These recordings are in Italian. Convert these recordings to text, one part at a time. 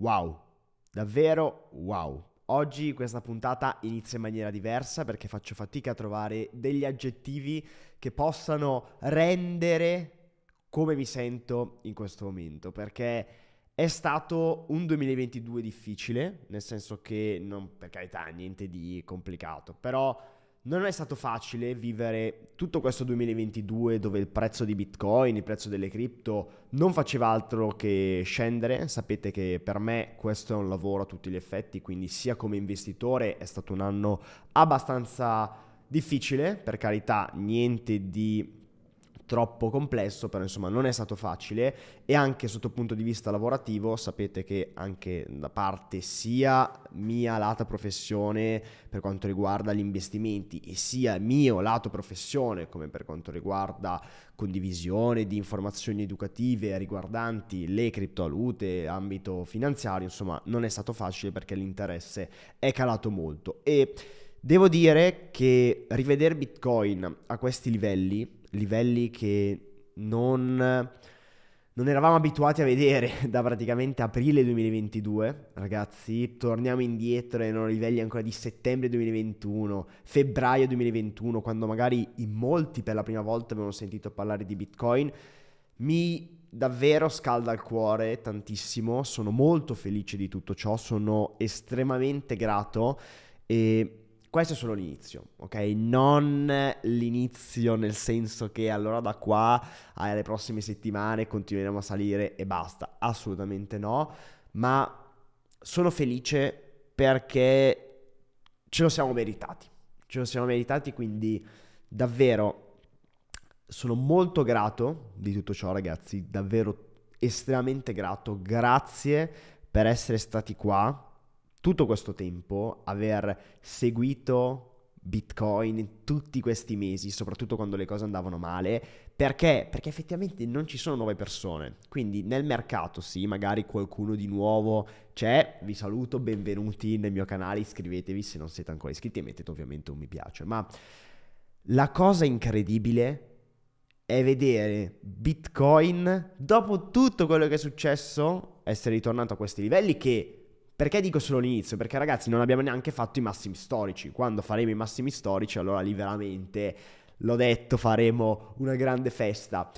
Wow, davvero wow. Oggi questa puntata inizia in maniera diversa perché faccio fatica a trovare degli aggettivi che possano rendere come mi sento in questo momento, perché è stato un 2022 difficile, nel senso che non per carità niente di complicato, però non è stato facile vivere tutto questo 2022 dove il prezzo di Bitcoin, il prezzo delle cripto non faceva altro che scendere. Sapete che per me questo è un lavoro a tutti gli effetti, quindi sia come investitore è stato un anno abbastanza difficile, per carità, niente di troppo complesso, però insomma non è stato facile e anche sotto il punto di vista lavorativo sapete che anche da parte sia mia lata professione per quanto riguarda gli investimenti e sia mio lato professione come per quanto riguarda condivisione di informazioni educative riguardanti le criptovalute, ambito finanziario, insomma non è stato facile perché l'interesse è calato molto e devo dire che rivedere Bitcoin a questi livelli livelli che non, non eravamo abituati a vedere da praticamente aprile 2022, ragazzi, torniamo indietro e erano livelli ancora di settembre 2021, febbraio 2021, quando magari in molti per la prima volta avevano sentito parlare di Bitcoin. Mi davvero scalda il cuore tantissimo, sono molto felice di tutto ciò, sono estremamente grato e questo è solo l'inizio, ok? Non l'inizio nel senso che allora da qua alle eh, prossime settimane continueremo a salire e basta, assolutamente no, ma sono felice perché ce lo siamo meritati, ce lo siamo meritati quindi davvero sono molto grato di tutto ciò ragazzi, davvero estremamente grato, grazie per essere stati qua, tutto questo tempo aver seguito Bitcoin tutti questi mesi, soprattutto quando le cose andavano male, perché? Perché effettivamente non ci sono nuove persone. Quindi nel mercato sì, magari qualcuno di nuovo c'è. Vi saluto, benvenuti nel mio canale, iscrivetevi se non siete ancora iscritti e mettete ovviamente un mi piace, ma la cosa incredibile è vedere Bitcoin dopo tutto quello che è successo essere ritornato a questi livelli che perché dico solo l'inizio? Perché ragazzi non abbiamo neanche fatto i massimi storici. Quando faremo i massimi storici, allora lì veramente, l'ho detto, faremo una grande festa.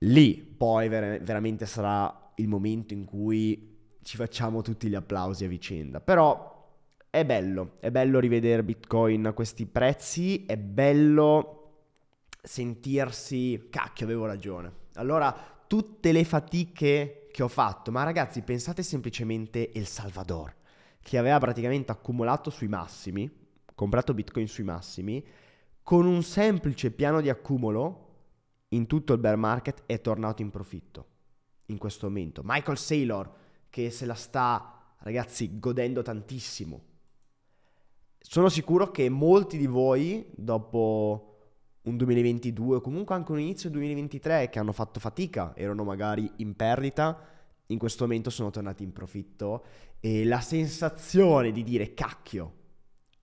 Lì poi ver- veramente sarà il momento in cui ci facciamo tutti gli applausi a vicenda. Però è bello, è bello rivedere Bitcoin a questi prezzi, è bello sentirsi cacchio avevo ragione. Allora tutte le fatiche che ho fatto, ma ragazzi pensate semplicemente El Salvador, che aveva praticamente accumulato sui massimi, comprato Bitcoin sui massimi, con un semplice piano di accumulo in tutto il bear market è tornato in profitto in questo momento. Michael Saylor che se la sta, ragazzi, godendo tantissimo. Sono sicuro che molti di voi dopo un 2022 o comunque anche un inizio 2023 che hanno fatto fatica, erano magari in perdita, in questo momento sono tornati in profitto e la sensazione di dire cacchio,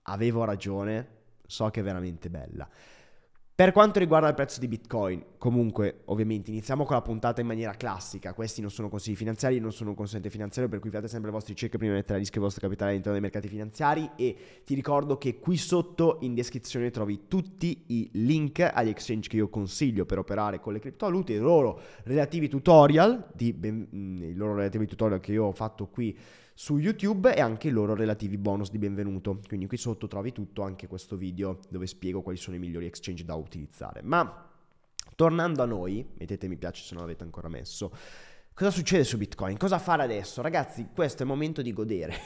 avevo ragione, so che è veramente bella. Per quanto riguarda il prezzo di Bitcoin, comunque, ovviamente, iniziamo con la puntata in maniera classica. Questi non sono consigli finanziari, non sono un consulente finanziario, per cui fate sempre i vostri check prima di mettere a rischio il vostro capitale all'interno dei mercati finanziari. E ti ricordo che qui sotto in descrizione trovi tutti i link agli exchange che io consiglio per operare con le criptovalute, i loro relativi tutorial, di, ben, mm, i loro relativi tutorial che io ho fatto qui su YouTube e anche i loro relativi bonus di benvenuto. Quindi qui sotto trovi tutto, anche questo video dove spiego quali sono i migliori exchange da utilizzare. Ma tornando a noi, mettete mi piace se non l'avete ancora messo. Cosa succede su Bitcoin? Cosa fare adesso? Ragazzi, questo è il momento di godere,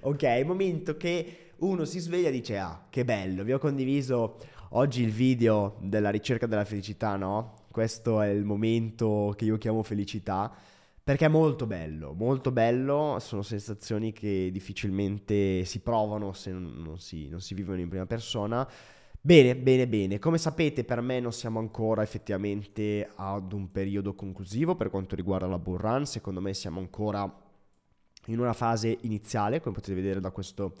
ok? È il momento che uno si sveglia e dice, ah, che bello, vi ho condiviso oggi il video della ricerca della felicità, no? Questo è il momento che io chiamo felicità perché è molto bello, molto bello, sono sensazioni che difficilmente si provano se non, non, si, non si vivono in prima persona. Bene, bene, bene. Come sapete, per me non siamo ancora effettivamente ad un periodo conclusivo per quanto riguarda la bull run. Secondo me siamo ancora in una fase iniziale, come potete vedere da questo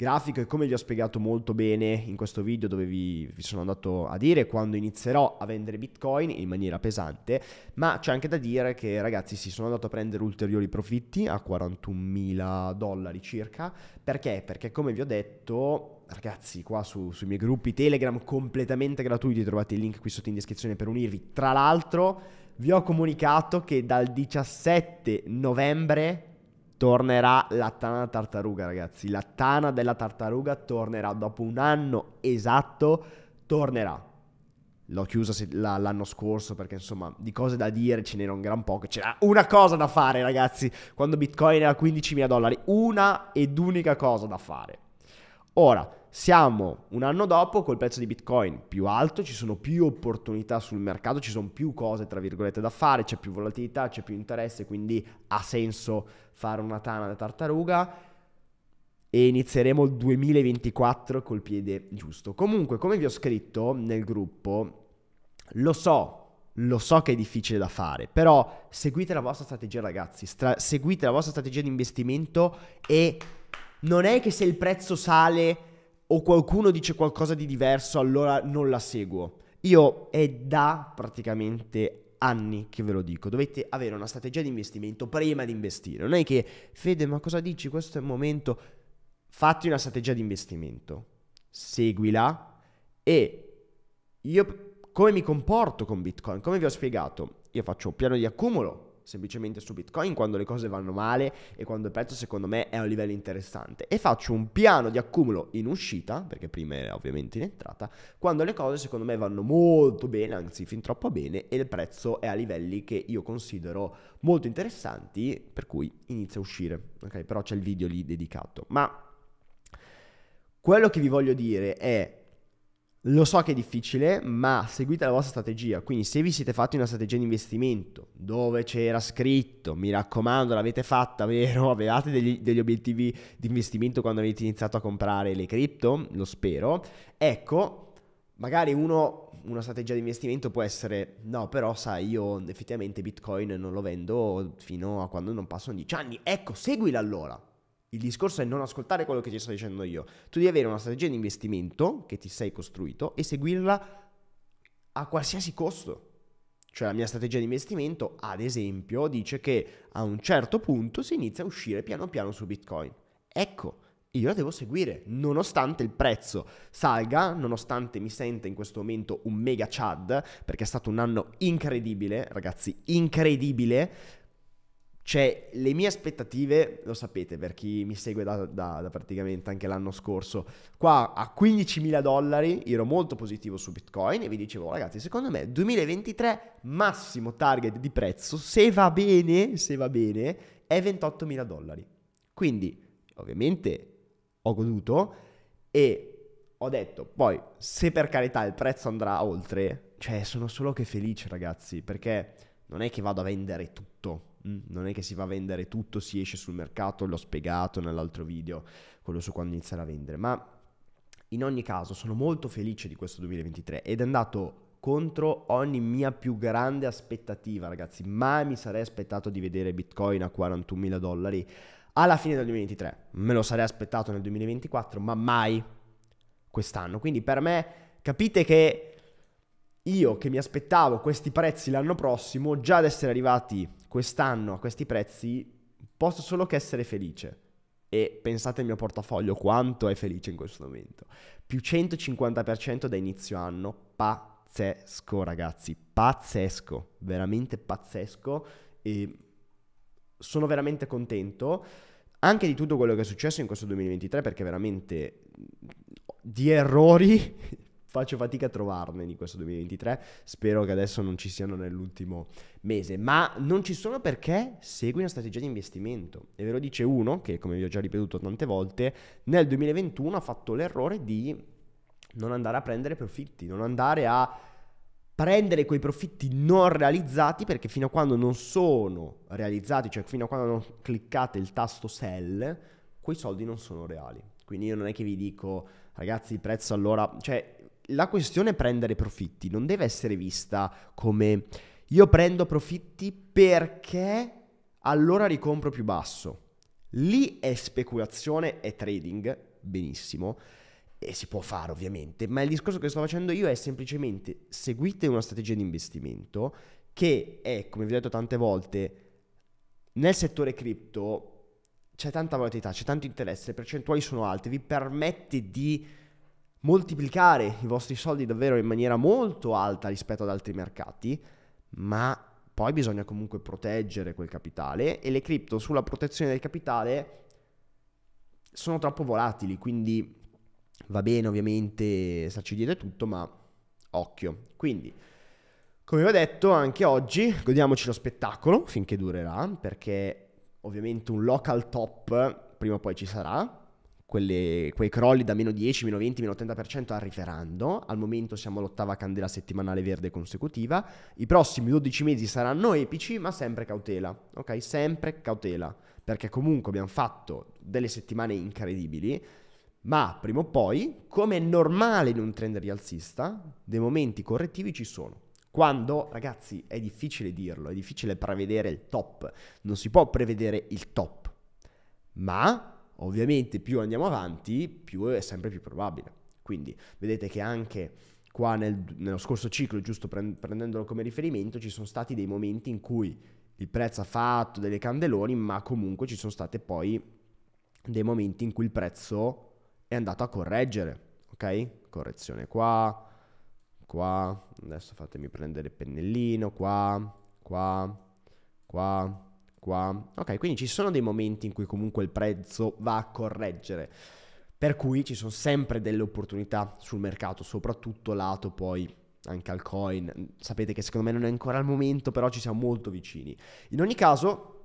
grafico e come vi ho spiegato molto bene in questo video dove vi, vi sono andato a dire quando inizierò a vendere bitcoin in maniera pesante, ma c'è anche da dire che ragazzi si sono andato a prendere ulteriori profitti a 41.000 dollari circa, perché? Perché come vi ho detto ragazzi, qua su, sui miei gruppi Telegram completamente gratuiti, trovate il link qui sotto in descrizione per unirvi. Tra l'altro, vi ho comunicato che dal 17 novembre tornerà la tana tartaruga, ragazzi. La tana della tartaruga tornerà dopo un anno esatto, tornerà. L'ho chiusa l'anno scorso perché insomma di cose da dire ce n'era un gran poco. C'era una cosa da fare ragazzi quando Bitcoin era 15.000 dollari. Una ed unica cosa da fare. Ora, siamo un anno dopo col prezzo di Bitcoin più alto, ci sono più opportunità sul mercato, ci sono più cose tra virgolette da fare, c'è più volatilità, c'è più interesse, quindi ha senso fare una tana da tartaruga e inizieremo il 2024 col piede giusto. Comunque, come vi ho scritto nel gruppo, lo so, lo so che è difficile da fare, però seguite la vostra strategia ragazzi, Stra- seguite la vostra strategia di investimento e non è che se il prezzo sale o qualcuno dice qualcosa di diverso, allora non la seguo. Io è da praticamente anni che ve lo dico, dovete avere una strategia di investimento prima di investire. Non è che Fede, ma cosa dici? Questo è il momento. Fatti una strategia di investimento, seguila e io come mi comporto con Bitcoin? Come vi ho spiegato, io faccio un piano di accumulo semplicemente su Bitcoin quando le cose vanno male e quando il prezzo secondo me è a un livello interessante e faccio un piano di accumulo in uscita, perché prima era ovviamente in entrata, quando le cose secondo me vanno molto bene, anzi fin troppo bene e il prezzo è a livelli che io considero molto interessanti, per cui inizio a uscire, ok? Però c'è il video lì dedicato, ma quello che vi voglio dire è lo so che è difficile, ma seguite la vostra strategia. Quindi, se vi siete fatti una strategia di investimento dove c'era scritto, mi raccomando, l'avete fatta, vero? Avevate degli, degli obiettivi di investimento quando avete iniziato a comprare le cripto? Lo spero. Ecco, magari uno, una strategia di investimento può essere: no, però, sai, io effettivamente Bitcoin non lo vendo fino a quando non passano 10 anni. Ecco, seguila allora. Il discorso è non ascoltare quello che ti sto dicendo io. Tu devi avere una strategia di investimento che ti sei costruito e seguirla a qualsiasi costo. Cioè la mia strategia di investimento, ad esempio, dice che a un certo punto si inizia a uscire piano piano su Bitcoin. Ecco, io la devo seguire, nonostante il prezzo salga, nonostante mi senta in questo momento un mega chad, perché è stato un anno incredibile, ragazzi, incredibile, cioè, le mie aspettative, lo sapete per chi mi segue da, da, da praticamente anche l'anno scorso, qua a 15.000 dollari ero molto positivo su Bitcoin e vi dicevo oh, ragazzi, secondo me 2023 massimo target di prezzo, se va bene, se va bene, è 28.000 dollari. Quindi, ovviamente, ho goduto e ho detto, poi, se per carità il prezzo andrà oltre, cioè, sono solo che felice ragazzi, perché non è che vado a vendere tutto Mm, non è che si va a vendere tutto, si esce sul mercato, l'ho spiegato nell'altro video, quello su quando iniziare a vendere, ma in ogni caso sono molto felice di questo 2023 ed è andato contro ogni mia più grande aspettativa, ragazzi, mai mi sarei aspettato di vedere Bitcoin a 41.000 dollari alla fine del 2023, me lo sarei aspettato nel 2024, ma mai quest'anno, quindi per me capite che io che mi aspettavo questi prezzi l'anno prossimo, già ad essere arrivati quest'anno a questi prezzi, posso solo che essere felice. E pensate al mio portafoglio, quanto è felice in questo momento. Più 150% da inizio anno, pazzesco ragazzi, pazzesco, veramente pazzesco. E sono veramente contento anche di tutto quello che è successo in questo 2023 perché veramente di errori faccio fatica a trovarne di questo 2023. Spero che adesso non ci siano nell'ultimo mese, ma non ci sono perché segui una strategia di investimento. E ve lo dice uno che, come vi ho già ripetuto tante volte, nel 2021 ha fatto l'errore di non andare a prendere profitti, non andare a prendere quei profitti non realizzati perché fino a quando non sono realizzati, cioè fino a quando non cliccate il tasto sell, quei soldi non sono reali. Quindi io non è che vi dico ragazzi il prezzo allora, cioè la questione prendere profitti non deve essere vista come io prendo profitti perché allora ricompro più basso. Lì è speculazione e trading, benissimo, e si può fare ovviamente, ma il discorso che sto facendo io è semplicemente seguite una strategia di investimento che è, come vi ho detto tante volte, nel settore cripto c'è tanta volatilità, c'è tanto interesse, le percentuali sono alte, vi permette di moltiplicare i vostri soldi davvero in maniera molto alta rispetto ad altri mercati, ma poi bisogna comunque proteggere quel capitale e le cripto sulla protezione del capitale sono troppo volatili, quindi va bene ovviamente starci dietro tutto, ma occhio. Quindi, come vi ho detto, anche oggi godiamoci lo spettacolo finché durerà, perché ovviamente un local top prima o poi ci sarà, quelle, quei crolli da meno 10, meno 20, meno 30% a riferando. Al momento siamo all'ottava candela settimanale verde consecutiva. I prossimi 12 mesi saranno epici, ma sempre cautela, ok? Sempre cautela, perché comunque abbiamo fatto delle settimane incredibili. Ma prima o poi, come è normale in un trend rialzista, dei momenti correttivi ci sono. Quando, ragazzi, è difficile dirlo, è difficile prevedere il top, non si può prevedere il top, ma Ovviamente più andiamo avanti, più è sempre più probabile. Quindi vedete che anche qua nel, nello scorso ciclo, giusto prendendolo come riferimento, ci sono stati dei momenti in cui il prezzo ha fatto delle candeloni, ma comunque ci sono state poi dei momenti in cui il prezzo è andato a correggere, ok? Correzione qua, qua, adesso fatemi prendere il pennellino, qua, qua, qua, qua. Ok, quindi ci sono dei momenti in cui comunque il prezzo va a correggere. Per cui ci sono sempre delle opportunità sul mercato, soprattutto lato poi anche al coin. Sapete che secondo me non è ancora il momento, però ci siamo molto vicini. In ogni caso,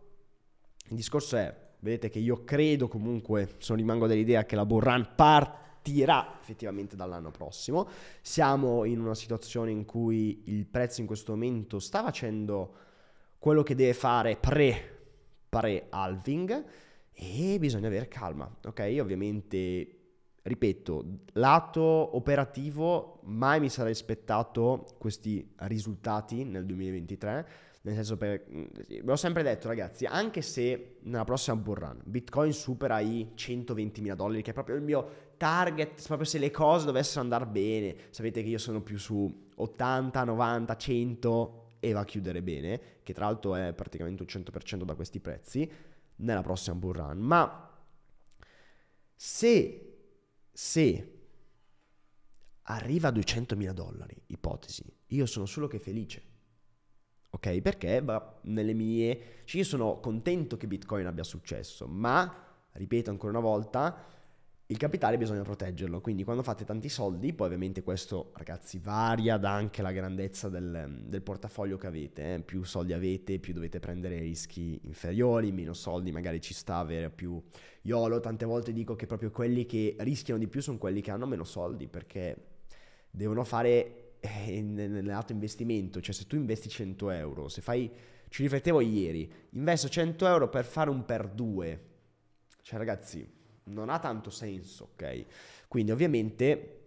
il discorso è, vedete che io credo comunque, sono rimango dell'idea che la Borran partirà effettivamente dall'anno prossimo. Siamo in una situazione in cui il prezzo in questo momento sta facendo quello che deve fare pre pre-halving e bisogna avere calma, ok? Ovviamente, ripeto, lato operativo mai mi sarei aspettato questi risultati nel 2023, nel senso per... ve mm, l'ho sempre detto ragazzi, anche se nella prossima bull run Bitcoin supera i 120.000 dollari, che è proprio il mio target, proprio se le cose dovessero andare bene, sapete che io sono più su 80, 90, 100 e va a chiudere bene, che tra l'altro è praticamente un 100% da questi prezzi, nella prossima bull run. Ma se, se arriva a 200.000 dollari, ipotesi, io sono solo che felice. Ok? Perché va nelle mie... Cioè io sono contento che Bitcoin abbia successo, ma, ripeto ancora una volta, il capitale bisogna proteggerlo, quindi quando fate tanti soldi, poi ovviamente questo ragazzi varia da anche la grandezza del, del portafoglio che avete, eh. più soldi avete più dovete prendere rischi inferiori, meno soldi magari ci sta avere più iolo, tante volte dico che proprio quelli che rischiano di più sono quelli che hanno meno soldi perché devono fare eh, nell'alto investimento, cioè se tu investi 100 euro, se fai, ci riflettevo ieri, investo 100 euro per fare un per due, cioè ragazzi non ha tanto senso, ok? Quindi ovviamente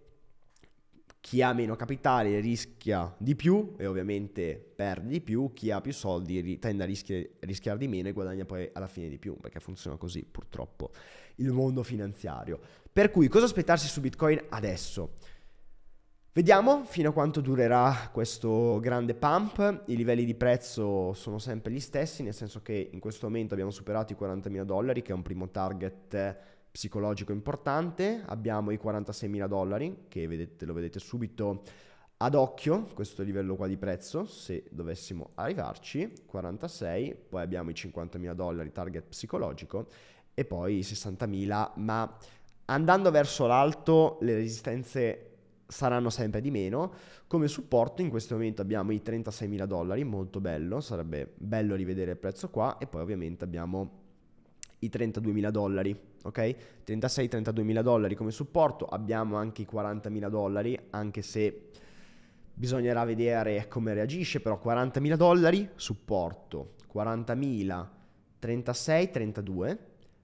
chi ha meno capitale rischia di più e ovviamente perde di più, chi ha più soldi tende a rischi- rischiare di meno e guadagna poi alla fine di più, perché funziona così purtroppo il mondo finanziario. Per cui cosa aspettarsi su Bitcoin adesso? Vediamo fino a quanto durerà questo grande pump, i livelli di prezzo sono sempre gli stessi, nel senso che in questo momento abbiamo superato i 40.000 dollari, che è un primo target psicologico importante, abbiamo i 46.000 dollari che vedete, lo vedete subito ad occhio, questo livello qua di prezzo, se dovessimo arrivarci, 46, poi abbiamo i 50.000 dollari target psicologico e poi i 60.000, ma andando verso l'alto le resistenze saranno sempre di meno. Come supporto in questo momento abbiamo i 36.000 dollari, molto bello, sarebbe bello rivedere il prezzo qua e poi ovviamente abbiamo i 32.000 dollari, ok? 36-32.000 dollari come supporto, abbiamo anche i 40.000 dollari, anche se bisognerà vedere come reagisce, però 40.000 dollari supporto, 40.000, 36, 32,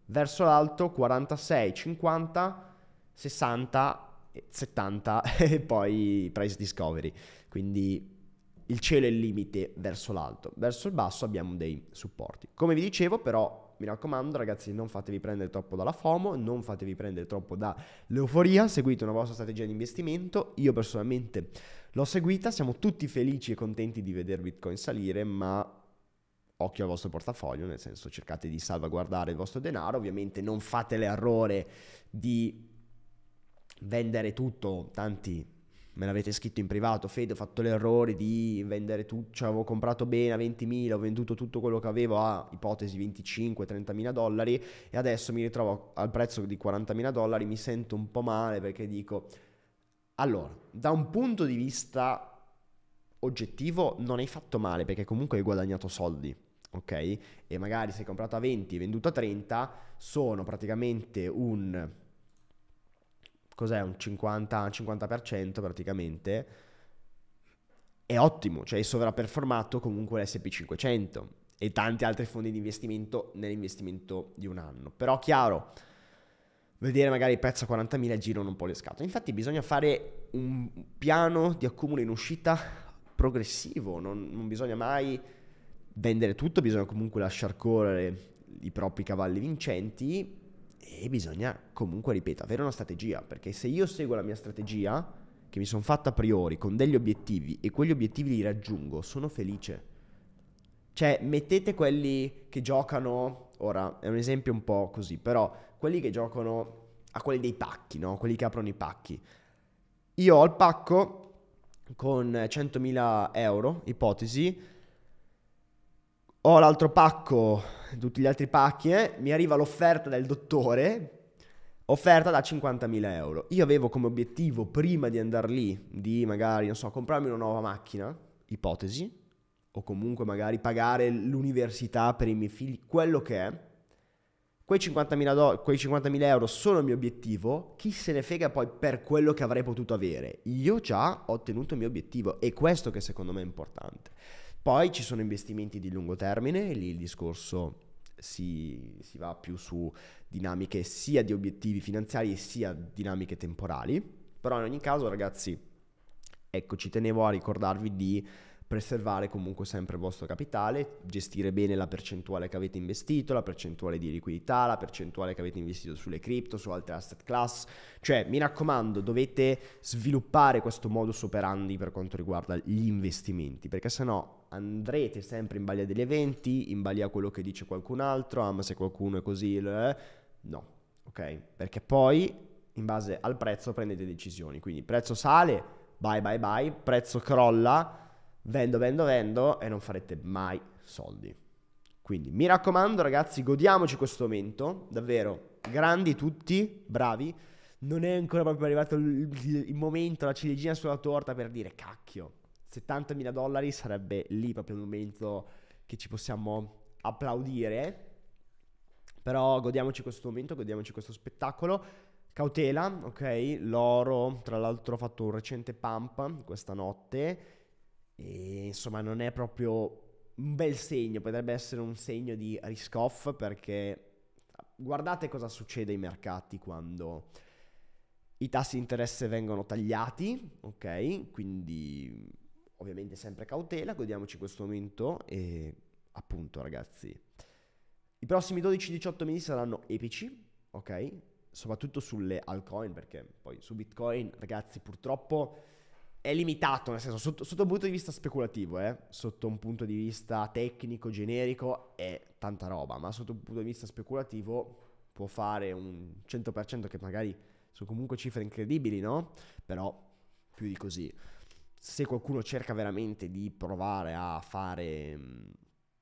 verso l'alto 46, 50, 60, 70 e poi price discovery, quindi il cielo è il limite verso l'alto, verso il basso abbiamo dei supporti. Come vi dicevo però mi raccomando ragazzi, non fatevi prendere troppo dalla FOMO, non fatevi prendere troppo dall'euforia, seguite una vostra strategia di investimento. Io personalmente l'ho seguita, siamo tutti felici e contenti di vedere Bitcoin salire, ma occhio al vostro portafoglio, nel senso cercate di salvaguardare il vostro denaro, ovviamente non fate l'errore di vendere tutto, tanti me l'avete scritto in privato, Fede ho fatto l'errore di vendere tutto, cioè avevo comprato bene a 20.000, ho venduto tutto quello che avevo a ipotesi 25-30.000 dollari e adesso mi ritrovo al prezzo di 40.000 dollari, mi sento un po' male perché dico, allora, da un punto di vista oggettivo non hai fatto male perché comunque hai guadagnato soldi, ok? E magari se hai comprato a 20 e venduto a 30 sono praticamente un cos'è un 50, 50% praticamente, è ottimo, cioè è sovraperformato comunque l'SP500 e tanti altri fondi di investimento nell'investimento di un anno. Però chiaro, vedere magari il prezzo a 40.000 girano un po' le scatole. Infatti bisogna fare un piano di accumulo in uscita progressivo, non, non bisogna mai vendere tutto, bisogna comunque lasciar correre i propri cavalli vincenti e bisogna comunque, ripeto, avere una strategia, perché se io seguo la mia strategia, che mi sono fatta a priori, con degli obiettivi, e quegli obiettivi li raggiungo, sono felice. Cioè, mettete quelli che giocano, ora è un esempio un po' così, però quelli che giocano a quelli dei pacchi, no? Quelli che aprono i pacchi. Io ho il pacco con 100.000 euro, ipotesi, ho l'altro pacco tutti gli altri pacchi, eh, mi arriva l'offerta del dottore, offerta da 50.000 euro. Io avevo come obiettivo, prima di andare lì, di magari, non so, comprarmi una nuova macchina, ipotesi, o comunque magari pagare l'università per i miei figli, quello che è. Quei 50.000, do- quei 50.000 euro sono il mio obiettivo, chi se ne frega poi per quello che avrei potuto avere. Io già ho ottenuto il mio obiettivo e questo che secondo me è importante. Poi ci sono investimenti di lungo termine, e lì il discorso si, si, va più su dinamiche sia di obiettivi finanziari sia dinamiche temporali. Però in ogni caso, ragazzi, ecco, ci tenevo a ricordarvi di preservare comunque sempre il vostro capitale, gestire bene la percentuale che avete investito, la percentuale di liquidità, la percentuale che avete investito sulle cripto, su altre asset class. Cioè, mi raccomando, dovete sviluppare questo modus operandi per quanto riguarda gli investimenti, perché sennò andrete sempre in balia degli eventi, in balia a quello che dice qualcun altro, ah ma se qualcuno è così, eh? no, ok? Perché poi in base al prezzo prendete decisioni, quindi prezzo sale, bye bye bye, prezzo crolla, vendo, vendo, vendo e non farete mai soldi. Quindi mi raccomando ragazzi, godiamoci questo momento, davvero, grandi tutti, bravi. Non è ancora proprio arrivato il, il, il momento, la ciliegina sulla torta per dire cacchio, 70.000 dollari sarebbe lì proprio il momento che ci possiamo applaudire. Però godiamoci questo momento, godiamoci questo spettacolo. Cautela, ok? L'oro, tra l'altro ho fatto un recente pump questa notte e, insomma, non è proprio un bel segno, potrebbe essere un segno di risk off perché guardate cosa succede ai mercati quando i tassi di interesse vengono tagliati, ok? Quindi ovviamente sempre cautela, godiamoci questo momento e appunto ragazzi, i prossimi 12-18 mesi saranno epici, ok? Soprattutto sulle altcoin perché poi su Bitcoin, ragazzi, purtroppo è limitato, nel senso, sotto, sotto, un punto di vista speculativo, eh? sotto un punto di vista tecnico, generico, è tanta roba, ma sotto un punto di vista speculativo può fare un 100% che magari sono comunque cifre incredibili, no? Però più di così. Se qualcuno cerca veramente di provare a fare mm,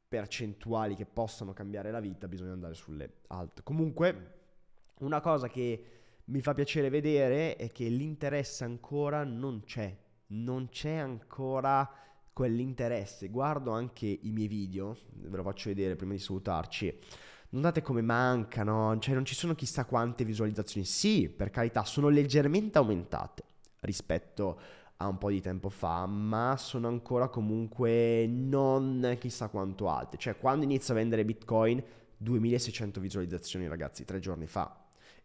percentuali che possano cambiare la vita, bisogna andare sulle alte. Comunque, una cosa che mi fa piacere vedere è che l'interesse ancora non c'è non c'è ancora quell'interesse. Guardo anche i miei video, ve lo faccio vedere prima di salutarci. Notate come mancano, cioè non ci sono chissà quante visualizzazioni. Sì, per carità, sono leggermente aumentate rispetto a un po' di tempo fa, ma sono ancora comunque non chissà quanto alte. Cioè, quando inizio a vendere Bitcoin, 2600 visualizzazioni, ragazzi, tre giorni fa.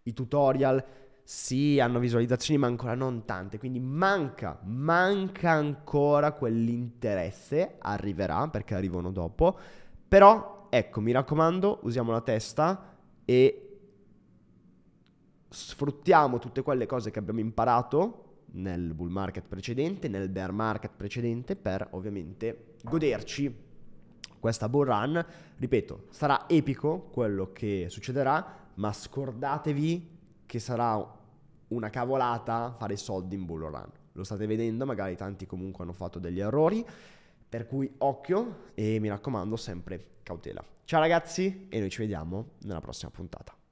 I tutorial sì, hanno visualizzazioni, ma ancora non tante. Quindi manca, manca ancora quell'interesse. Arriverà perché arrivano dopo. Però, ecco, mi raccomando, usiamo la testa e sfruttiamo tutte quelle cose che abbiamo imparato nel bull market precedente, nel bear market precedente, per ovviamente goderci questa bull run. Ripeto, sarà epico quello che succederà, ma scordatevi che sarà una cavolata fare soldi in bull run. Lo state vedendo, magari tanti comunque hanno fatto degli errori, per cui occhio e mi raccomando sempre cautela. Ciao ragazzi e noi ci vediamo nella prossima puntata.